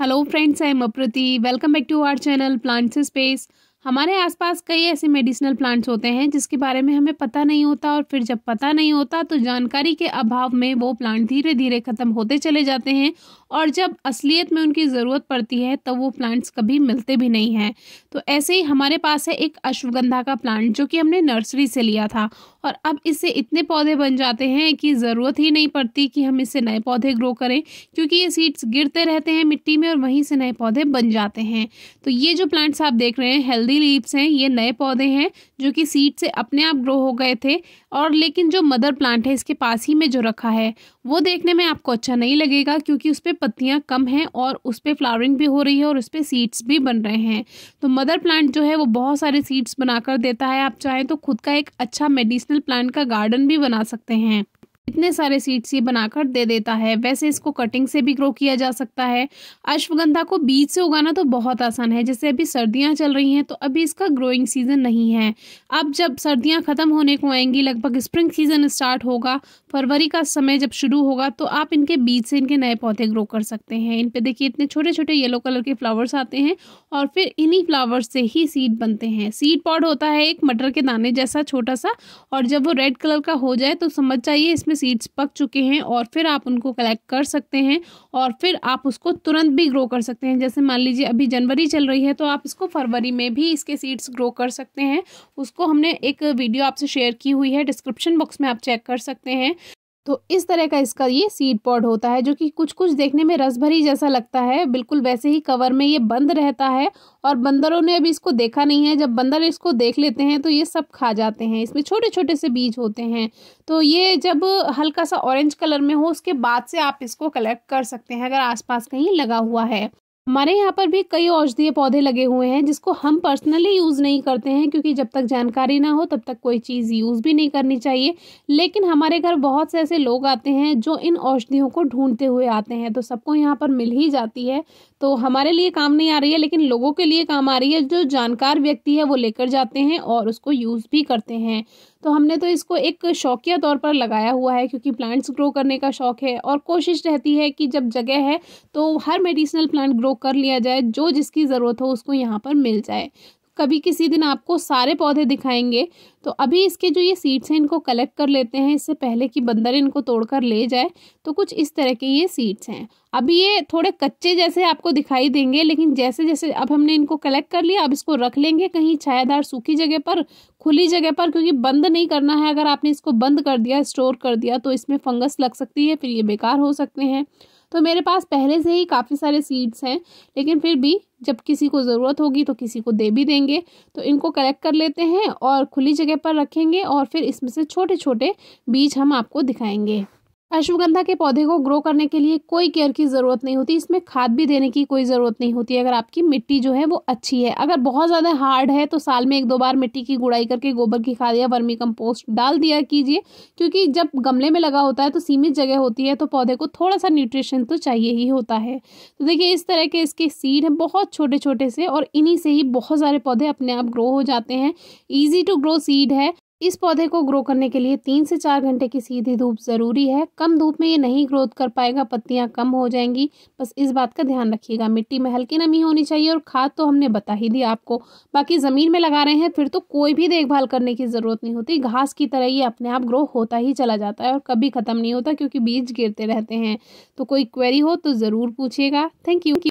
hello friends I am Aprati welcome back to our channel plants space हमारे आसपास कई ऐसे मेडिसिनल प्लांट्स होते हैं जिसके बारे में हमें पता नहीं होता और फिर जब पता नहीं होता तो जानकारी के अभाव में वो प्लांट धीरे धीरे ख़त्म होते चले जाते हैं और जब असलियत में उनकी ज़रूरत पड़ती है तब तो वो प्लांट्स कभी मिलते भी नहीं हैं तो ऐसे ही हमारे पास है एक अश्वगंधा का प्लांट जो कि हमने नर्सरी से लिया था और अब इससे इतने पौधे बन जाते हैं कि ज़रूरत ही नहीं पड़ती कि हम इससे नए पौधे ग्रो करें क्योंकि ये सीड्स गिरते रहते हैं मिट्टी में और वहीं से नए पौधे बन जाते हैं तो ये जो प्लांट्स आप देख रहे हैं हेल्दी लीव्स हैं ये नए पौधे हैं जो कि सीड से अपने आप ग्रो हो गए थे और लेकिन जो मदर प्लांट है इसके पास ही में जो रखा है वो देखने में आपको अच्छा नहीं लगेगा क्योंकि उस पर पत्तियाँ कम हैं और उस पर फ्लावरिंग भी हो रही है और उस पर सीड्स भी बन रहे हैं तो मदर प्लांट जो है वो बहुत सारे सीड्स बनाकर देता है आप चाहें तो खुद का एक अच्छा मेडिसिनल नेशनल प्लांट का गार्डन भी बना सकते हैं इतने सारे सीड्स ये बनाकर दे देता है वैसे इसको कटिंग से भी ग्रो किया जा सकता है अश्वगंधा को बीज से उगाना तो बहुत आसान है जैसे अभी सर्दियां चल रही हैं तो अभी इसका ग्रोइंग सीज़न नहीं है अब जब सर्दियां ख़त्म होने को आएंगी लगभग स्प्रिंग सीज़न स्टार्ट होगा फरवरी का समय जब शुरू होगा तो आप इनके बीज से इनके नए पौधे ग्रो कर सकते हैं इन पर देखिए इतने छोटे छोटे येलो कलर के फ्लावर्स आते हैं और फिर इन्हीं फ्लावर्स से ही सीड बनते हैं सीड पॉड होता है एक मटर के दाने जैसा छोटा सा और जब वो रेड कलर का हो जाए तो समझ जाइए इसमें सीड्स पक चुके हैं और फिर आप उनको कलेक्ट कर सकते हैं और फिर आप उसको तुरंत भी ग्रो कर सकते हैं जैसे मान लीजिए अभी जनवरी चल रही है तो आप इसको फरवरी में भी इसके सीड्स ग्रो कर सकते हैं उसको हमने एक वीडियो आपसे शेयर की हुई है डिस्क्रिप्शन बॉक्स में आप चेक कर सकते हैं तो इस तरह का इसका ये सीड पॉड होता है जो कि कुछ कुछ देखने में रस भरी जैसा लगता है बिल्कुल वैसे ही कवर में ये बंद रहता है और बंदरों ने अभी इसको देखा नहीं है जब बंदर इसको देख लेते हैं तो ये सब खा जाते हैं इसमें छोटे छोटे से बीज होते हैं तो ये जब हल्का सा ऑरेंज कलर में हो उसके बाद से आप इसको कलेक्ट कर सकते हैं अगर आस कहीं लगा हुआ है हमारे यहाँ पर भी कई औषधीय पौधे लगे हुए हैं जिसको हम पर्सनली यूज़ नहीं करते हैं क्योंकि जब तक जानकारी ना हो तब तक कोई चीज़ यूज़ भी नहीं करनी चाहिए लेकिन हमारे घर बहुत से ऐसे लोग आते हैं जो इन औषधियों को ढूंढते हुए आते हैं तो सबको यहाँ पर मिल ही जाती है तो हमारे लिए काम नहीं आ रही है लेकिन लोगों के लिए काम आ रही है जो जानकार व्यक्ति है वो लेकर जाते हैं और उसको यूज़ भी करते हैं तो हमने तो इसको एक शौकिया तौर पर लगाया हुआ है क्योंकि प्लांट्स ग्रो करने का शौक है और कोशिश रहती है कि जब जगह है तो हर मेडिसिनल प्लांट ग्रो कर लिया जाए जो जिसकी ज़रूरत हो उसको यहाँ पर मिल जाए कभी किसी दिन आपको सारे पौधे दिखाएंगे तो अभी इसके जो ये सीड्स हैं इनको कलेक्ट कर लेते हैं इससे पहले कि बंदर इनको तोड़कर ले जाए तो कुछ इस तरह के ये सीड्स हैं अभी ये थोड़े कच्चे जैसे आपको दिखाई देंगे लेकिन जैसे जैसे अब हमने इनको कलेक्ट कर लिया अब इसको रख लेंगे कहीं छायादार सूखी जगह पर खुली जगह पर क्योंकि बंद नहीं करना है अगर आपने इसको बंद कर दिया स्टोर कर दिया तो इसमें फंगस लग सकती है फिर ये बेकार हो सकते हैं तो मेरे पास पहले से ही काफ़ी सारे सीड्स हैं लेकिन फिर भी जब किसी को ज़रूरत होगी तो किसी को दे भी देंगे तो इनको कलेक्ट कर लेते हैं और खुली जगह पर रखेंगे और फिर इसमें से छोटे छोटे बीज हम आपको दिखाएंगे अश्वगंधा के पौधे को ग्रो करने के लिए कोई केयर की ज़रूरत नहीं होती इसमें खाद भी देने की कोई ज़रूरत नहीं होती अगर आपकी मिट्टी जो है वो अच्छी है अगर बहुत ज़्यादा हार्ड है तो साल में एक दो बार मिट्टी की गुड़ाई करके गोबर की खाद या वर्मी कंपोस्ट डाल दिया कीजिए क्योंकि जब गमले में लगा होता है तो सीमित जगह होती है तो पौधे को थोड़ा सा न्यूट्रिशन तो चाहिए ही होता है तो देखिए इस तरह के इसके सीड हैं बहुत छोटे छोटे से और इन्हीं से ही बहुत सारे पौधे अपने आप ग्रो हो जाते हैं ईजी टू ग्रो सीड है इस पौधे को ग्रो करने के लिए तीन से चार घंटे की सीधी धूप ज़रूरी है कम धूप में ये नहीं ग्रोथ कर पाएगा पत्तियां कम हो जाएंगी बस इस बात का ध्यान रखिएगा मिट्टी में हल्की नमी होनी चाहिए और खाद तो हमने बता ही दिया आपको बाकी ज़मीन में लगा रहे हैं फिर तो कोई भी देखभाल करने की ज़रूरत नहीं होती घास की तरह ये अपने आप ग्रो होता ही चला जाता है और कभी ख़त्म नहीं होता क्योंकि बीज गिरते रहते हैं तो कोई क्वेरी हो तो ज़रूर पूछिएगा थैंक यू